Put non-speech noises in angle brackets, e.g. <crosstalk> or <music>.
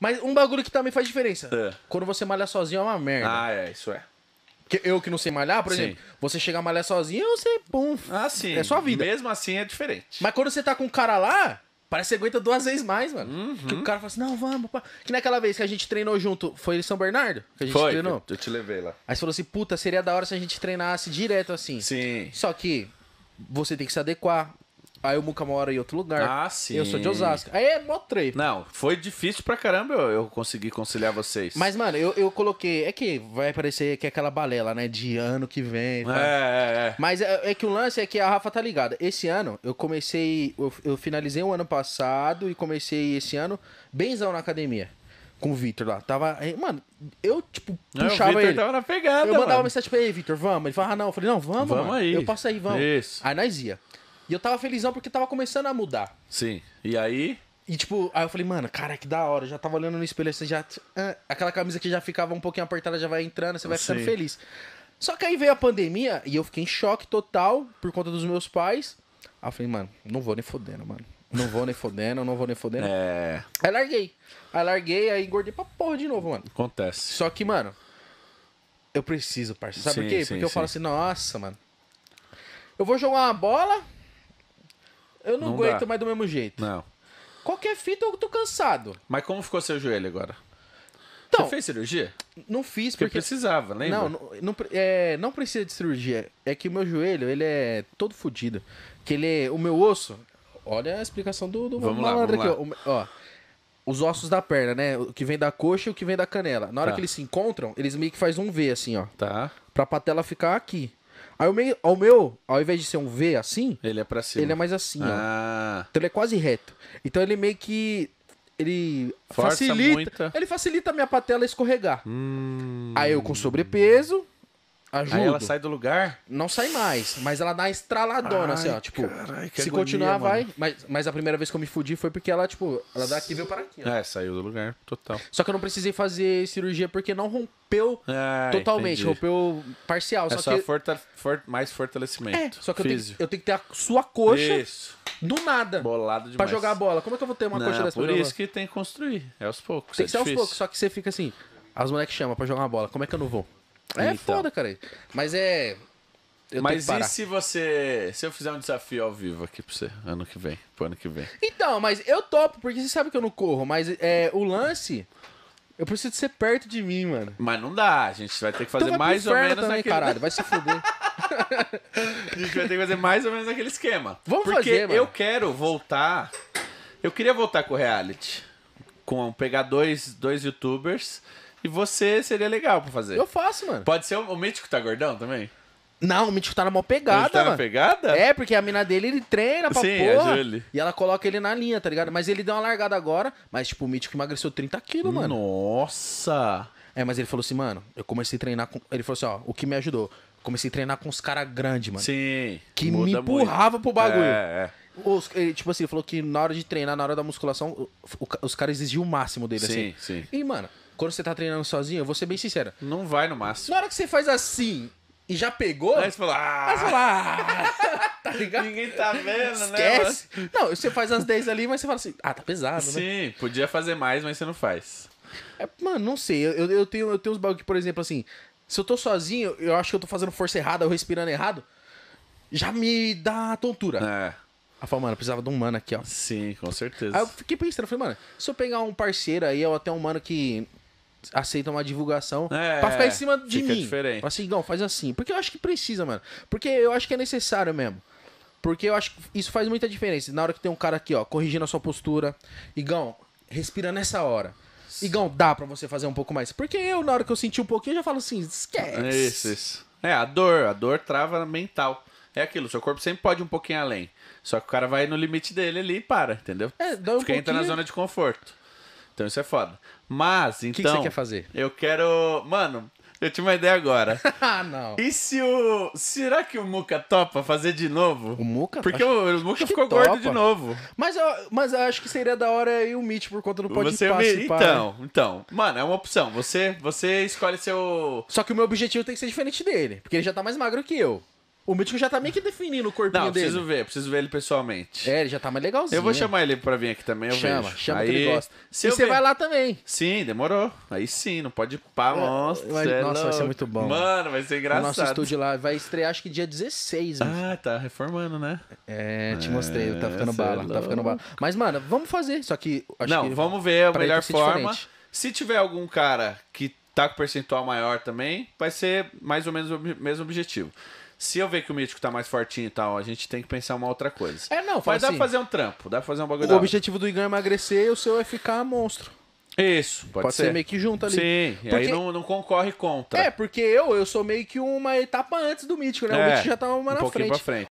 Mas um bagulho que também faz diferença. É. Quando você malha sozinho é uma merda. Ah, é, isso é. Porque eu que não sei malhar, por sim. exemplo, você chegar a malhar sozinho, você, pum. Ah, sim. É sua vida. Mesmo assim é diferente. Mas quando você tá com um cara lá, parece que você aguenta duas vezes mais, mano. Uhum. Que o cara fala assim, não, vamos, pá. Que naquela vez que a gente treinou junto, foi em São Bernardo? Que a gente foi, treinou? Eu te levei lá. Aí você falou assim, puta, seria da hora se a gente treinasse direto assim. Sim. Só que você tem que se adequar. Aí o Muca mora em outro lugar. Ah, sim. Eu sou de Osasco. Aí é mó treta. Não, foi difícil pra caramba eu, eu conseguir conciliar vocês. Mas, mano, eu, eu coloquei. É que vai aparecer que é aquela balela, né? De ano que vem. Tá? É, é, é. Mas é, é, que o lance é que a Rafa tá ligada. Esse ano, eu comecei. Eu, eu finalizei o ano passado e comecei esse ano benzão na academia com o Vitor lá. Tava. Eh, mano, eu, tipo, é, puxava não, Vitor, tava na pegada. Eu mandava mensagem pra ele, Vitor, vamos. Ele falava, ah, não. Eu falei, não, vamos. Vamos mano. aí. Eu passo aí, vamos. Isso. Aí nós ia. E eu tava felizão porque tava começando a mudar. Sim. E aí? E tipo, aí eu falei, mano, cara, que da hora. Eu já tava olhando no espelho, você já. aquela camisa que já ficava um pouquinho apertada já vai entrando, você vai ficando Sim. feliz. Só que aí veio a pandemia e eu fiquei em choque total por conta dos meus pais. Aí eu falei, mano, não vou nem fodendo, mano. Não vou nem fodendo, não vou nem fodendo. É. Aí larguei. Aí larguei, aí engordei pra porra de novo, mano. Acontece. Só que, mano, eu preciso, parceiro. Sabe sim, por quê? Sim, Porque eu falo assim, nossa, mano. Eu vou jogar uma bola, eu não, não aguento dá. mais do mesmo jeito. Não. Qualquer fita eu tô cansado. Mas como ficou seu joelho agora? Então, Você fez cirurgia? Não fiz porque, porque... precisava, lembra? Não, não, não, é, não precisa de cirurgia. É que o meu joelho, ele é todo fodido. Que ele é, o meu osso, olha a explicação do, do vamos malandro lá, vamos aqui, lá. Ó, ó. Os ossos da perna, né? O que vem da coxa e o que vem da canela. Na hora tá. que eles se encontram, eles meio que fazem um V assim, ó. Tá. Pra patela ficar aqui. Aí o meu, ao meu, ao invés de ser um V assim, ele é para cima. Ele é mais assim, ah. ó. Então ele é quase reto. Então ele meio que ele Força facilita, muita. ele facilita a minha patela escorregar. Hum. Aí eu com sobrepeso, Ajudo. Aí ela sai do lugar? Não sai mais, mas ela dá uma estraladona, Ai, assim, ó. Tipo, carai, se agonia, continuar, mano. vai. Mas, mas a primeira vez que eu me fudi foi porque ela, tipo, ela daqui veio para aqui, ó. É, saiu do lugar, total. Só que eu não precisei fazer cirurgia porque não rompeu Ai, ah, totalmente, entendi. rompeu parcial. É só, só que... forta, for, mais fortalecimento. É, só que eu tenho, eu tenho, que ter a sua coxa isso. do nada. Bolado demais. Pra jogar a bola. Como é que eu vou ter uma não, coxa dessa Por isso que tem que construir, é aos poucos. Tem é que ser difícil. aos poucos, só que você fica assim. As moleques chamam pra jogar uma bola, como é que eu não vou? É então. foda, cara. Mas é. Eu mas e se você. Se eu fizer um desafio ao vivo aqui pra você, ano que vem, pro ano que vem? Então, mas eu topo, porque você sabe que eu não corro, mas é, o lance. Eu preciso ser perto de mim, mano. Mas não dá, a gente vai ter que então fazer então mais ou menos também, naquele... caralho, vai se fuder. <laughs> a gente vai ter que fazer mais ou menos aquele esquema. Vamos porque fazer, mano. eu quero voltar. Eu queria voltar com o reality. Com pegar dois, dois youtubers e você seria legal pra fazer. Eu faço, mano. Pode ser o, o Mítico tá gordão também? Não, o Mítico tá na mó pegada, ele tá mano. Na pegada? É, porque a mina dele, ele treina pra Sim, é porra. Sim, E ela coloca ele na linha, tá ligado? Mas ele deu uma largada agora, mas tipo, o Mítico emagreceu 30 quilos, mano. Nossa! É, mas ele falou assim, mano, eu comecei a treinar com... Ele falou assim, ó, o que me ajudou? Comecei a treinar com os caras grandes, mano. Sim. Que me empurrava muito. pro bagulho. É, é. Os, ele, tipo assim, falou que na hora de treinar, na hora da musculação, os caras exigiam o máximo dele, sim, assim. Sim, sim. E, mano, quando você tá treinando sozinho, eu vou ser bem sincero. Não vai no máximo. Na hora que você faz assim e já pegou. Aí você fala, ah! você fala, ah! <laughs> tá ligado? Ninguém tá vendo, Esquece. né? Esquece. Não, você faz as 10 ali, mas você fala assim, ah, tá pesado, Sim, né? Sim, podia fazer mais, mas você não faz. É, mano, não sei. Eu, eu, tenho, eu tenho uns bagulho que, por exemplo, assim, se eu tô sozinho, eu acho que eu tô fazendo força errada, eu respirando errado, já me dá tontura. É. A falou, mano, eu precisava de um mano aqui, ó. Sim, com certeza. Aí eu fiquei pensando, eu falei, mano, se eu pegar um parceiro aí, ou até um mano que aceitam uma divulgação é, pra ficar em cima de mim. Diferente. Assim, não, faz assim. Porque eu acho que precisa, mano. Porque eu acho que é necessário mesmo. Porque eu acho que isso faz muita diferença. Na hora que tem um cara aqui, ó, corrigindo a sua postura. Igão, respira nessa hora. Igão, dá pra você fazer um pouco mais. Porque eu, na hora que eu senti um pouquinho, eu já falo assim, esquece. Isso, isso. É, a dor. A dor trava mental. É aquilo, seu corpo sempre pode ir um pouquinho além. Só que o cara vai no limite dele ali e para, entendeu? É, um Fica pouquinho... entra na zona de conforto. Então isso é foda. Mas, então. O que, você então, quer fazer? Eu quero. Mano, eu tinha uma ideia agora. <laughs> ah, não. E se o. Será que o Muca topa fazer de novo? O Muca? Porque acho... o, o Muca ficou topa. gordo de novo. Mas eu, mas eu acho que seria da hora ir o Meet por conta do podcast. Você é assim, Então, então. Mano, é uma opção. Você, você escolhe seu. Só que o meu objetivo tem que ser diferente dele. Porque ele já tá mais magro que eu. O Mítico já tá meio que definindo o corpinho Não, dele. preciso ver, preciso ver ele pessoalmente. É, ele já tá mais legalzinho. Eu vou né? chamar ele pra vir aqui também, eu Chama, vejo. chama que ele gosta. Se e você ver- vai lá também. Sim, demorou. Aí sim, não pode pá, é, nossa. vai- é nossa, vai ser muito bom. Mano, vai ser engraçado. O nosso estúdio lá. Vai estrear acho que dia 16. mano. Né? Ah, tá reformando, né? É, te mostrei, tá é, ficando é bala, tá ficando bala. Mas, mano, vamos fazer, só que... acho não, que- vamos ver a melhor forma. diferente. Se tiver algum cara que tá com percentual maior também, vai ser mais ou menos o mesmo objetivo. Se eu ver que o mítico tá mais fortinho e tal, a gente tem que pensar uma outra coisa. É, não, faz Mas dá pra assim. fazer um trampo, dá pra fazer um bagulho O objetivo do Igão é emagrecer e o seu é ficar monstro. Isso, pode, Pode ser. ser meio que junto ali. Sim, e aí não, não concorre contra. É, porque eu, eu sou meio que uma etapa antes do mítico, né? É, o mítico já tava tá uma um na pouquinho frente. pra frente.